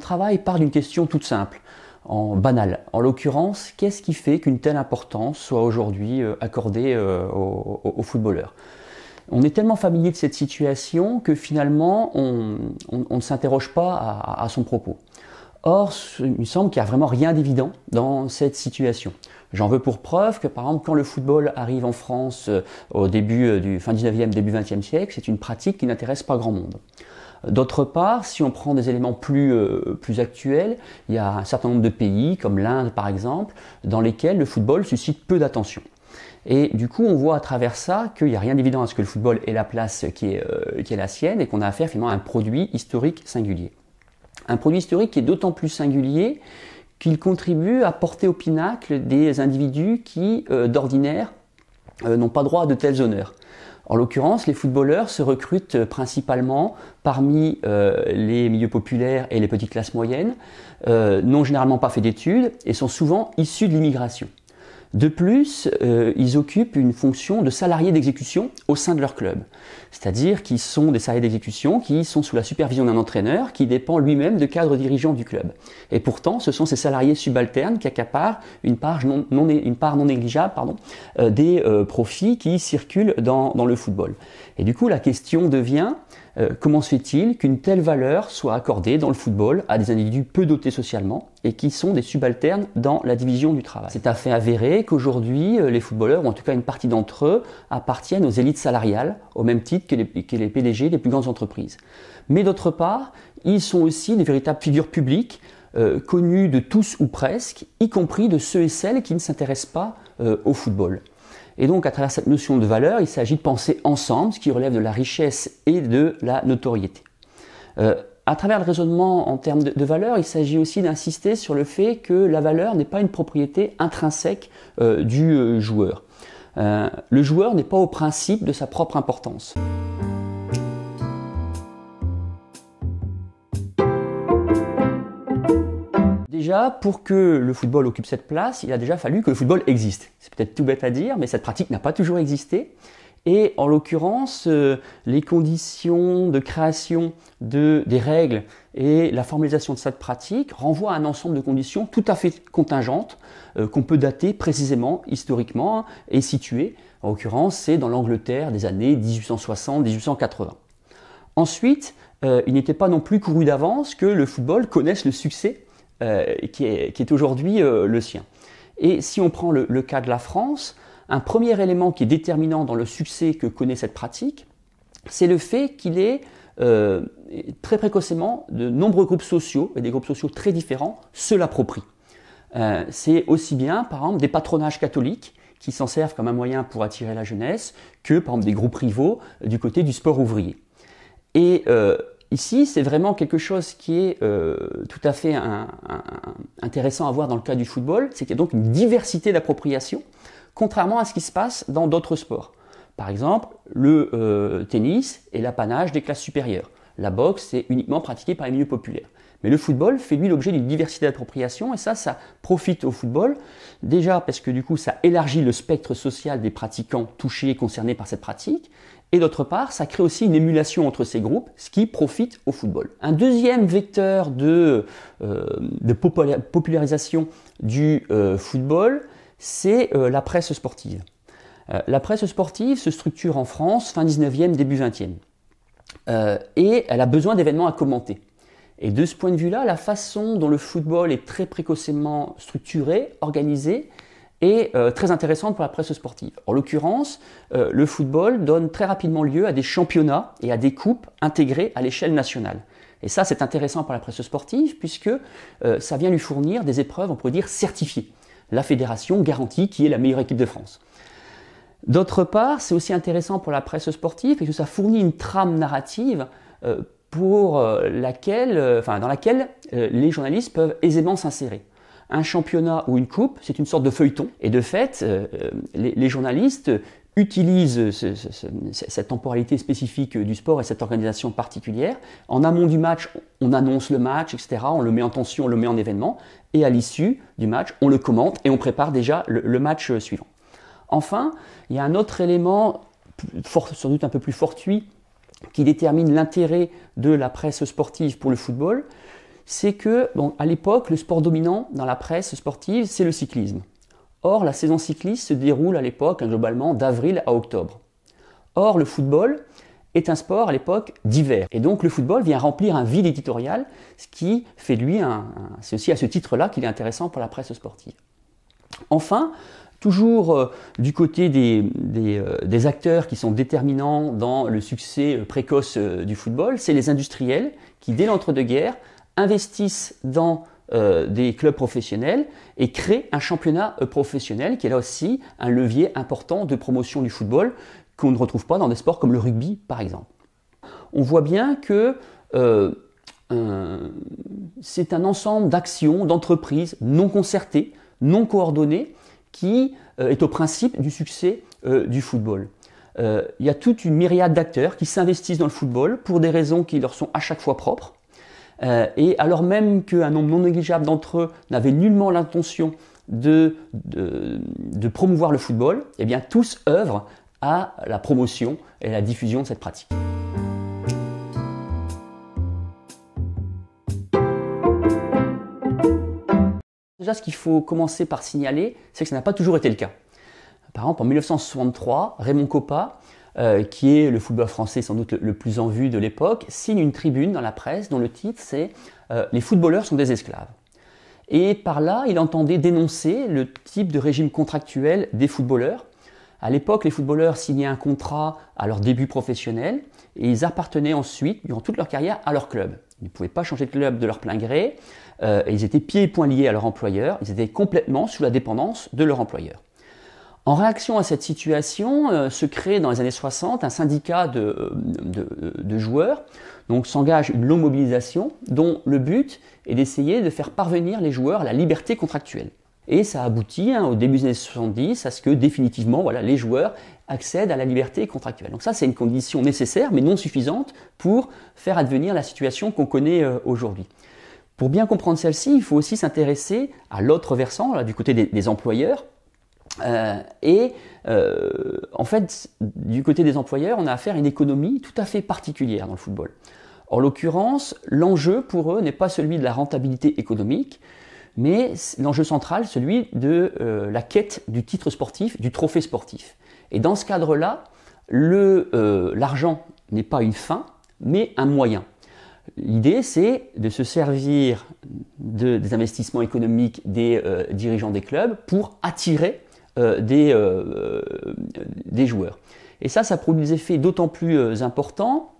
travail part d'une question toute simple, en banale. En l'occurrence, qu'est-ce qui fait qu'une telle importance soit aujourd'hui euh, accordée euh, aux, footballeurs on est tellement familier de cette situation que finalement on, ne s'interroge pas à, son propos. Or, il me semble qu'il n'y a vraiment rien d'évident dans cette situation. J'en veux pour preuve que, par exemple, quand le football arrive en France euh, au début du fin 19e, début 20e siècle, c'est une pratique qui n'intéresse pas grand monde. D'autre part, si on prend des éléments plus, euh, plus actuels, il y a un certain nombre de pays, comme l'Inde par exemple, dans lesquels le football suscite peu d'attention. Et du coup, on voit à travers ça qu'il n'y a rien d'évident à ce que le football ait la place qui est, euh, qui est la sienne et qu'on a affaire finalement à un produit historique singulier. Un produit historique qui est d'autant plus singulier qu'il contribue à porter au pinacle des individus qui, euh, d'ordinaire, n'ont pas droit à de tels honneurs. En l'occurrence, les footballeurs se recrutent euh, principalement parmi euh, les milieux populaires et les petites classes moyennes, euh, n'ont généralement pas fait d'études et sont souvent issus de l'immigration. De plus, euh, ils occupent une fonction de salariés d'exécution au sein de leur club. C'est-à-dire qu'ils sont des salariés d'exécution qui sont sous la supervision d'un entraîneur qui dépend lui-même de cadres dirigeants du club. Et pourtant, ce sont ces salariés subalternes qui accaparent une part non, une part non négligeable euh, des euh, profits qui circulent dans, le football. Et du coup, la question devient, euh, comment se fait-il qu'une telle valeur soit accordée dans le football à des individus peu dotés socialement et qui sont des subalternes dans la division du travail C'est à fait avéré qu'aujourd'hui, euh, les footballeurs, ou en tout cas une partie d'entre eux, appartiennent aux élites salariales, au même titre que les, PDG des plus grandes entreprises. Mais d'autre part, ils sont aussi des véritables figures publiques, euh, connues de tous ou presque, y compris de ceux et celles qui ne s'intéressent pas au football. Et donc, à travers cette notion de valeur, il s'agit de penser ensemble, ce qui relève de la richesse et de la notoriété. Euh, à travers le raisonnement en termes de, valeur, il s'agit aussi d'insister sur le fait que la valeur n'est pas une propriété intrinsèque euh, du euh, joueur. le joueur n'est pas au principe de sa propre importance. pour que le football occupe cette place, il a déjà fallu que le football existe. C'est peut-être tout bête à dire, mais cette pratique n'a pas toujours existé. Et en l'occurrence, euh, les conditions de création des règles et la formalisation de cette pratique renvoient à un ensemble de conditions tout à fait contingentes euh, qu'on peut dater précisément, historiquement hein, et situer. En l'occurrence, c'est dans l'Angleterre des années 1860-1880. Ensuite, euh, il n'était pas non plus couru d'avance que le football connaisse le succès euh, qui est, aujourd'hui euh, le sien. Et si on prend le, cas de la France, un premier élément qui est déterminant dans le succès que connaît cette pratique, c'est le fait qu'il est euh, très précocement de nombreux groupes sociaux et des groupes sociaux très différents se l'approprient. Euh, c'est aussi bien, par exemple, des patronages catholiques qui s'en servent comme un moyen pour attirer la jeunesse que, par exemple, des groupes rivaux du côté du sport ouvrier. Et euh, Ici, c'est vraiment quelque chose qui est euh, tout à fait un, intéressant à voir dans le cas du football, c'est qu'il y a donc une diversité d'appropriation, contrairement à ce qui se passe dans d'autres sports. Par exemple, le euh, tennis est l'apanage des classes supérieures. La boxe est uniquement pratiquée par les milieux populaires. Mais le football fait lui l'objet d'une diversité d'appropriation et ça, ça profite au football. Déjà parce que du coup, ça élargit le spectre social des pratiquants touchés et concernés par cette pratique. Et d'autre part, ça crée aussi une émulation entre ces groupes, ce qui profite au football. Un deuxième vecteur de, euh, popularisation du euh, football, c'est euh, la presse sportive. la presse sportive se structure en France fin 19e, début 20e. et elle a besoin d'événements à commenter. Et de ce point de vue-là, la façon dont le football est très précocement structuré, organisé, et euh, très intéressante pour la presse sportive. En l'occurrence, euh, le football donne très rapidement lieu à des championnats et à des coupes intégrées à l'échelle nationale. Et ça, c'est intéressant pour la presse sportive puisque euh, ça vient lui fournir des épreuves, on pourrait dire, certifiées. La fédération garantit qui est la meilleure équipe de France. D'autre part, c'est aussi intéressant pour la presse sportive puisque ça fournit une trame narrative pour laquelle, enfin, dans laquelle les journalistes peuvent aisément s'insérer un championnat ou une coupe, c'est une sorte de feuilleton. Et de fait, euh, euh, les, journalistes utilisent cette temporalité spécifique du sport et cette organisation particulière. En amont du match, on annonce le match, etc. On le met en tension, on le met en événement. Et à l'issue du match, on le commente et on prépare déjà le, match suivant. Enfin, il y a un autre élément, sans doute un peu plus fortuit, qui détermine l'intérêt de la presse sportive pour le football, c'est que, à l'époque, le sport dominant dans la presse sportive, c'est le cyclisme. Or, la saison cycliste se déroule à l'époque, hein, globalement, d'avril à octobre. Or, le football est un sport à l'époque d'hiver. Et donc, le football vient remplir un vide éditorial, ce qui fait lui un. c'est aussi à ce titre-là qu'il est intéressant pour la presse sportive. Enfin, toujours euh, du côté euh, des, acteurs qui sont déterminants dans le succès euh, précoce du football, c'est les industriels qui, dès l'entre-deux-guerres, investissent dans euh, des clubs professionnels et créent un championnat euh, professionnel qui est là aussi un levier important de promotion du football qu'on ne retrouve pas dans des sports comme le rugby par exemple. On voit bien que euh, c'est un ensemble d'actions, d'entreprises non concertées, non coordonnées, qui est au principe du succès du football. il y a toute une myriade d'acteurs qui s'investissent dans le football pour des raisons qui leur sont à chaque fois propres, euh, et alors même qu'un nombre non négligeable d'entre eux n'avait nullement l'intention de, promouvoir le football, eh bien tous œuvrent à la promotion et la diffusion de cette pratique. Déjà, ce qu'il faut commencer par signaler, c'est que ça n'a pas toujours été le cas. Par exemple, en 1963, Raymond Coppa euh, qui est le football français sans doute le, plus en vue de l'époque, signe une tribune dans la presse dont le titre c'est euh, Les footballeurs sont des esclaves. Et par là, il entendait dénoncer le type de régime contractuel des footballeurs. À l'époque, les footballeurs signaient un contrat à leur début professionnel et ils appartenaient ensuite, durant toute leur carrière, à leur club. Ils ne pouvaient pas changer de club de leur plein gré euh, ils étaient pieds et poings liés à leur employeur. Ils étaient complètement sous la dépendance de leur employeur. En réaction à cette situation, euh, se crée dans les années 60 un syndicat euh, euh, de, joueurs, donc s'engage une longue mobilisation dont le but est d'essayer de faire parvenir les joueurs à la liberté contractuelle. Et ça aboutit hein, au début des années 70 à ce que définitivement les joueurs accèdent à la liberté contractuelle. Donc ça c'est une condition nécessaire mais non suffisante pour faire advenir la situation qu'on connaît aujourd'hui. Pour bien comprendre celle-ci, il faut aussi s'intéresser à l'autre versant, du côté des employeurs, euh, et euh, en fait, du côté des employeurs, on a affaire à une économie tout à fait particulière dans le football. En l'occurrence, l'enjeu pour eux n'est pas celui de la rentabilité économique, mais l'enjeu central, celui de euh, la quête du titre sportif, du trophée sportif. Et dans ce cadre-là, l'argent n'est pas une fin, mais un moyen. L'idée, c'est de se servir des investissements économiques des dirigeants des clubs pour attirer euh, des, euh, euh, des joueurs. Et ça, ça produit des effets d'autant plus importants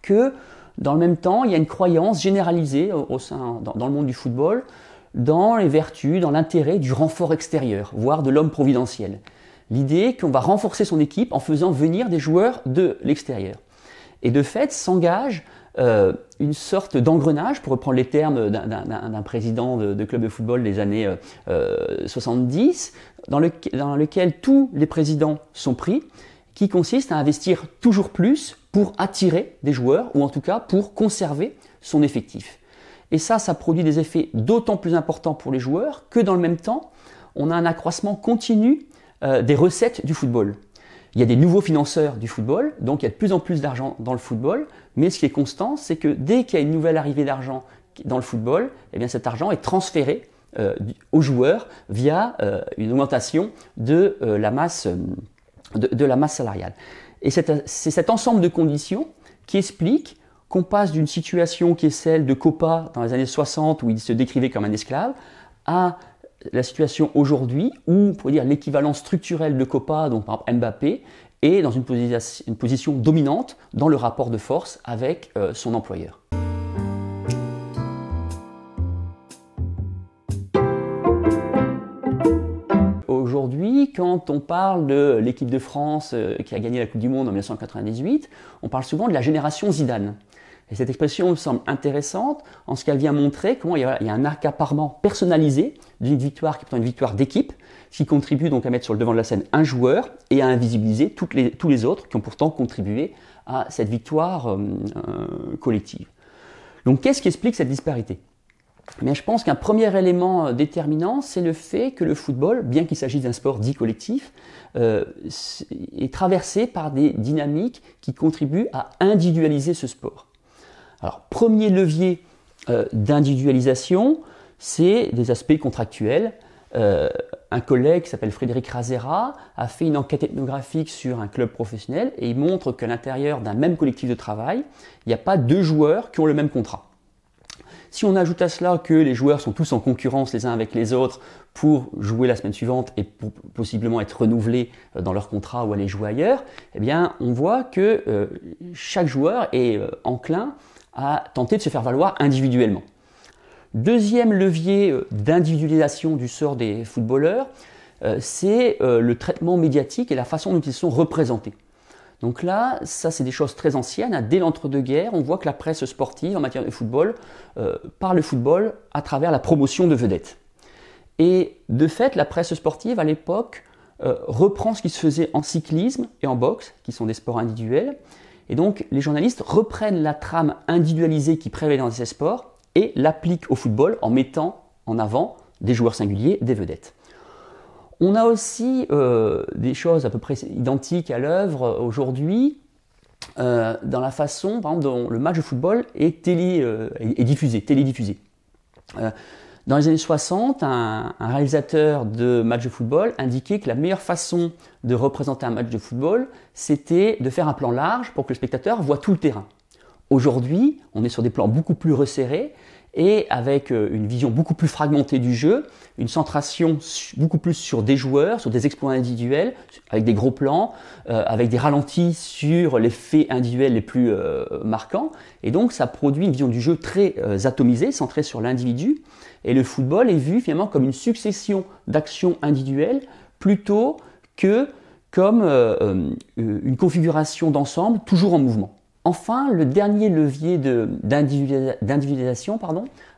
que dans le même temps, il y a une croyance généralisée au sein, dans, le monde du football dans les vertus, dans l'intérêt du renfort extérieur, voire de l'homme providentiel. L'idée qu'on va renforcer son équipe en faisant venir des joueurs de l'extérieur. Et de fait, s'engage une sorte d'engrenage, pour reprendre les termes d'un président de, club de football des années 70, dans, lequel tous les présidents sont pris, qui consiste à investir toujours plus pour attirer des joueurs, ou en tout cas pour conserver son effectif. Et ça, ça produit des effets d'autant plus importants pour les joueurs que dans le même temps, on a un accroissement continu euh, des recettes du football. Il y a des nouveaux financeurs du football, donc il y a de plus en plus d'argent dans le football, mais ce qui est constant, c'est que dès qu'il y a une nouvelle arrivée d'argent dans le football, eh bien cet argent est transféré euh, aux joueurs via euh, une augmentation de euh, la masse de, la masse salariale. Et c'est cet ensemble de conditions qui explique qu'on passe d'une situation qui est celle de Copa dans les années 60 où il se décrivait comme un esclave à la situation aujourd'hui où, on dire, l'équivalent structurel de Copa, donc par exemple Mbappé, est dans une, position dominante dans le rapport de force avec son employeur. quand on parle de l'équipe de France euh, qui a gagné la Coupe du Monde en 1998, on parle souvent de la génération Zidane. Et cette expression me semble intéressante en ce qu'elle vient montrer comment il y a, un accaparement personnalisé d'une victoire qui est pourtant une victoire d'équipe, qui contribue donc à mettre sur le devant de la scène un joueur et à invisibiliser tous les autres qui ont pourtant contribué à cette victoire euh, euh, collective. Donc qu'est-ce qui explique cette disparité mais je pense qu'un premier élément euh, déterminant, c'est le fait que le football, bien qu'il s'agisse d'un sport dit collectif, euh, est traversé par des dynamiques qui contribuent à individualiser ce sport. Alors, premier levier euh, d'individualisation, c'est des aspects contractuels. un collègue qui s'appelle Frédéric Razera a fait une enquête ethnographique sur un club professionnel et il montre qu'à l'intérieur d'un même collectif de travail, il n'y a pas deux joueurs qui ont le même contrat. Si on ajoute à cela que les joueurs sont tous en concurrence les uns avec les autres pour jouer la semaine suivante et pour possiblement être renouvelés euh, dans leur contrat ou aller jouer ailleurs, eh bien, on voit que euh, chaque joueur est euh, enclin à tenter de se faire valoir individuellement. Deuxième levier d'individualisation du sort des footballeurs, c'est le traitement médiatique et la façon dont ils sont représentés. Donc là, ça c'est des choses très anciennes. Hein. Dès l'entre-deux-guerres, on voit que la presse sportive en matière de football parle euh, parle football à travers la promotion de vedettes. Et de fait, la presse sportive à l'époque euh, reprend ce qui se faisait en cyclisme et en boxe, qui sont des sports individuels. Et donc les journalistes reprennent la trame individualisée qui prévalait dans ces sports et l'appliquent au football en mettant en avant des joueurs singuliers, des vedettes. On a aussi euh, des choses à peu près identiques à l'œuvre aujourd'hui euh, dans la façon par exemple, dont le match de football est, télé, euh, est diffusé, télédiffusé. dans les années 60, un, un, réalisateur de match de football indiquait que la meilleure façon de représenter un match de football, c'était de faire un plan large pour que le spectateur voit tout le terrain. Aujourd'hui, on est sur des plans beaucoup plus resserrés et avec euh, une vision beaucoup plus fragmentée du jeu, une centration beaucoup plus sur des joueurs, sur des exploits individuels, avec des gros plans, euh, avec des ralentis sur les faits individuels les plus euh, marquants. Et donc ça produit une vision du jeu très atomisée, centrée sur l'individu. Et le football est vu finalement comme une succession d'actions individuelles plutôt que comme une configuration d'ensemble toujours en mouvement. Enfin, le dernier levier d'individualisation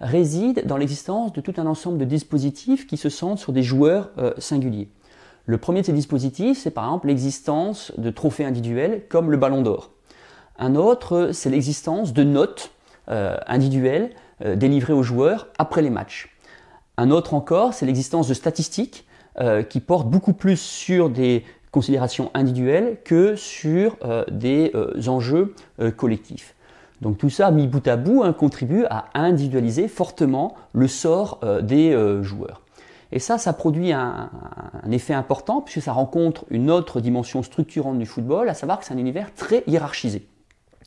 réside dans l'existence de tout un ensemble de dispositifs qui se centrent sur des joueurs euh, singuliers. Le premier de ces dispositifs, c'est par exemple l'existence de trophées individuels comme le ballon d'or. Un autre, c'est l'existence de notes euh, individuelles euh, délivrées aux joueurs après les matchs. Un autre encore, c'est l'existence de statistiques qui portent beaucoup plus sur des considérations individuelles que sur euh, des euh, enjeux euh, collectifs. Donc tout ça, mis bout à bout, hein, contribue à individualiser fortement le sort des joueurs. Et ça, ça produit un, effet important puisque ça rencontre une autre dimension structurante du football, à savoir que c'est un univers très hiérarchisé.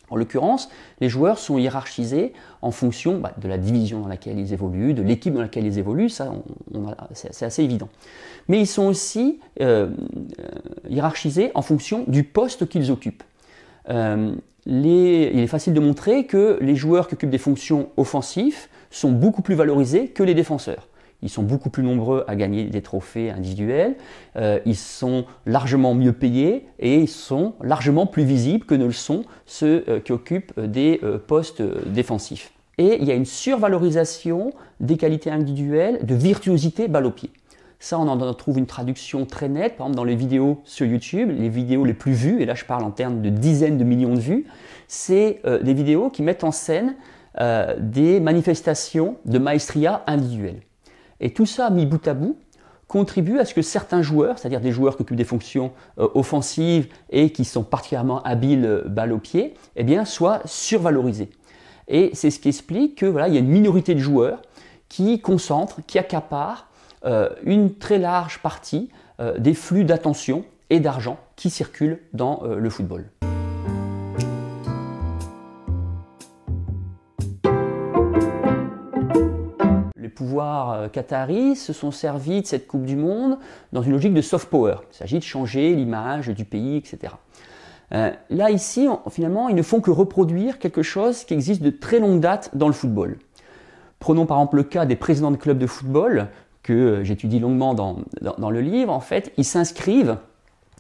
En l'occurrence, les joueurs sont hiérarchisés en fonction bah, de la division dans laquelle ils évoluent, de l'équipe dans laquelle ils évoluent, ça, c'est assez évident. Mais ils sont aussi euh, euh, hiérarchisés en fonction du poste qu'ils occupent. Euh, il est facile de montrer que les joueurs qui occupent des fonctions offensives sont beaucoup plus valorisés que les défenseurs. Ils sont beaucoup plus nombreux à gagner des trophées individuels, euh, ils sont largement mieux payés et ils sont largement plus visibles que ne le sont ceux euh, qui occupent euh, des postes défensifs. Et il y a une survalorisation des qualités individuelles de virtuosité balle au pied. Ça, on en trouve une traduction très nette, par exemple dans les vidéos sur YouTube, les vidéos les plus vues, et là je parle en termes de dizaines de millions de vues, c'est des vidéos qui mettent en scène des manifestations de maestria individuelle. Et tout ça mis bout à bout contribue à ce que certains joueurs, c'est-à-dire des joueurs qui occupent des fonctions euh, offensives et qui sont particulièrement habiles euh, balle au pied, eh bien, soient survalorisés. Et c'est ce qui explique que il y a une minorité de joueurs qui concentrent, qui accaparent euh, une très large partie des flux d'attention et d'argent qui circulent dans le football. voir euh, Qataris, se sont servis de cette Coupe du Monde dans une logique de soft power. Il s'agit de changer l'image du pays, etc. Euh, là, ici, finalement, ils ne font que reproduire quelque chose qui existe de très longue date dans le football. Prenons par exemple le cas des présidents de clubs de football, que euh, j'étudie longuement dans, dans, dans, le livre. En fait, ils s'inscrivent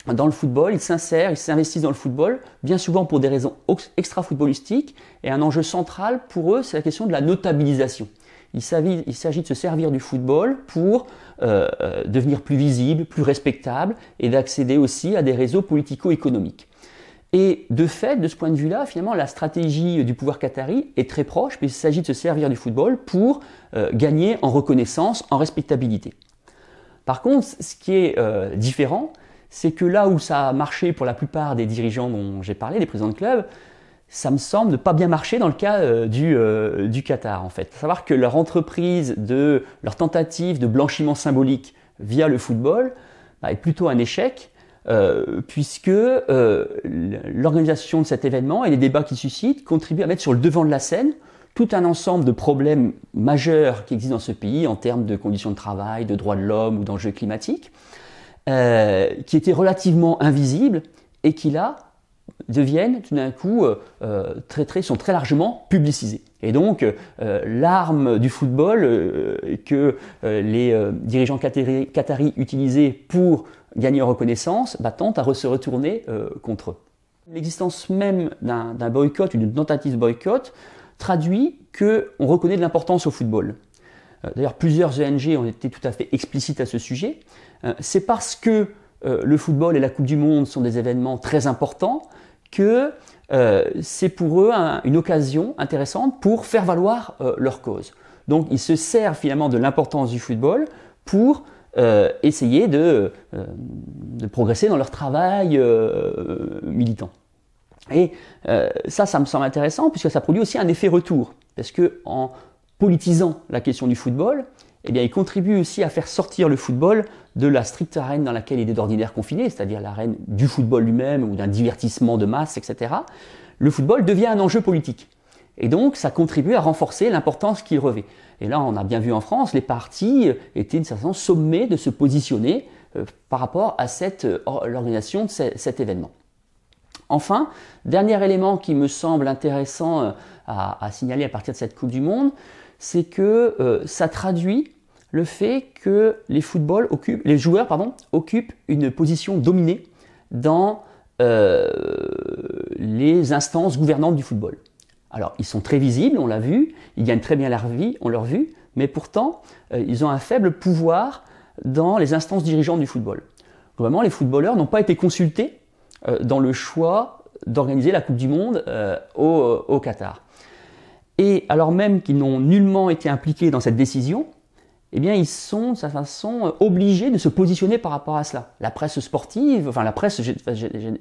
dans le football, ils s'insèrent, ils s'investissent dans le football, bien souvent pour des raisons extra-footballistiques, et un enjeu central pour eux, c'est la question de la notabilisation. Il s'agit de se servir du football pour euh, euh, devenir plus visible, plus respectable et d'accéder aussi à des réseaux politico-économiques. Et de fait, de ce point de vue-là, finalement, la stratégie du pouvoir qatari est très proche, mais il s'agit de se servir du football pour euh, gagner en reconnaissance, en respectabilité. Par contre, ce qui est différent, c'est que là où ça a marché pour la plupart des dirigeants dont j'ai parlé, des présidents de club, ça me semble ne pas bien marcher dans le cas euh, euh, du, Qatar en fait. savoir que leur entreprise de leur tentative de blanchiment symbolique via le football bah, est plutôt un échec. Euh, puisque l'organisation de cet événement et les débats qu'il suscite contribuent à mettre sur le devant de la scène tout un ensemble de problèmes majeurs qui existent dans ce pays en termes de conditions de travail, de droits de l'homme ou d'enjeux climatiques, qui étaient relativement invisibles et qui là deviennent tout d'un coup euh, euh, très, très, sont très largement publicisés. Et donc euh, l'arme du football que les dirigeants qataris, utilisés utilisaient pour gagner en reconnaissance bah, tente à se retourner contre eux. L'existence même d'un boycott d'une tentative de boycott traduit qu'on reconnaît de l'importance au football. D'ailleurs, plusieurs ONG ont été tout à fait explicites à ce sujet. C'est parce que le football et la Coupe du Monde sont des événements très importants que euh, c'est pour eux une occasion intéressante pour faire valoir euh, leur cause. Donc ils se servent finalement de l'importance du football pour euh, essayer de, de, progresser dans leur travail militant. Et ça, ça me semble intéressant puisque ça produit aussi un effet retour. Parce que en politisant la question du football, eh bien, il contribue aussi à faire sortir le football de la stricte arène dans laquelle il est d'ordinaire confiné, c'est-à-dire l'arène du football lui-même ou d'un divertissement de masse, etc. Le football devient un enjeu politique. Et donc, ça contribue à renforcer l'importance qu'il revêt. Et là, on a bien vu en France, les partis euh, étaient d'une certaine façon sommés de se positionner euh, par rapport à cette, euh, l'organisation de cet événement. Enfin, dernier élément qui me semble intéressant euh, à, signaler à partir de cette Coupe du Monde, c'est que euh, ça traduit le fait que les, occupent, les joueurs pardon, occupent une position dominée dans euh, les instances gouvernantes du football. Alors, ils sont très visibles, on l'a vu, ils gagnent très bien leur vie, on l'a vu, mais pourtant, ils ont un faible pouvoir dans les instances dirigeantes du football. Vraiment, les footballeurs n'ont pas été consultés euh, dans le choix d'organiser la Coupe du Monde euh, au, euh, au Qatar. Et alors même qu'ils n'ont nullement été impliqués dans cette décision, eh bien, ils sont, de sa façon, obligés de se positionner par rapport à cela. La presse sportive, enfin, la presse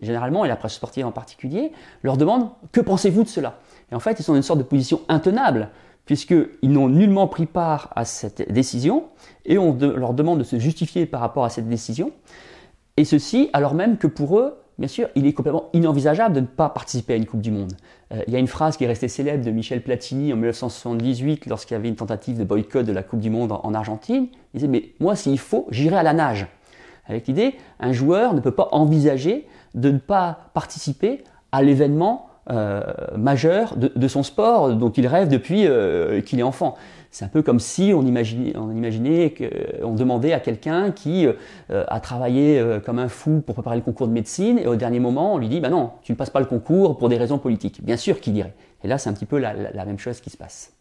généralement, et la presse sportive en particulier, leur demande Que pensez-vous de cela Et en fait, ils sont dans une sorte de position intenable, puisqu'ils n'ont nullement pris part à cette décision, et on leur demande de se justifier par rapport à cette décision, et ceci alors même que pour eux, Bien sûr, il est complètement inenvisageable de ne pas participer à une Coupe du Monde. Euh, il y a une phrase qui est restée célèbre de Michel Platini en 1978 lorsqu'il y avait une tentative de boycott de la Coupe du Monde en Argentine. Il disait mais moi s'il faut, j'irai à la nage. Avec l'idée, un joueur ne peut pas envisager de ne pas participer à l'événement euh, majeur de, son sport dont il rêve depuis euh, qu'il est enfant. C'est un peu comme si on imaginait, on imaginait qu'on demandait à quelqu'un qui euh, a travaillé comme un fou pour préparer le concours de médecine et au dernier moment on lui dit bah non, tu ne passes pas le concours pour des raisons politiques. Bien sûr qu'il dirait. Et là c'est un petit peu la même chose qui se passe.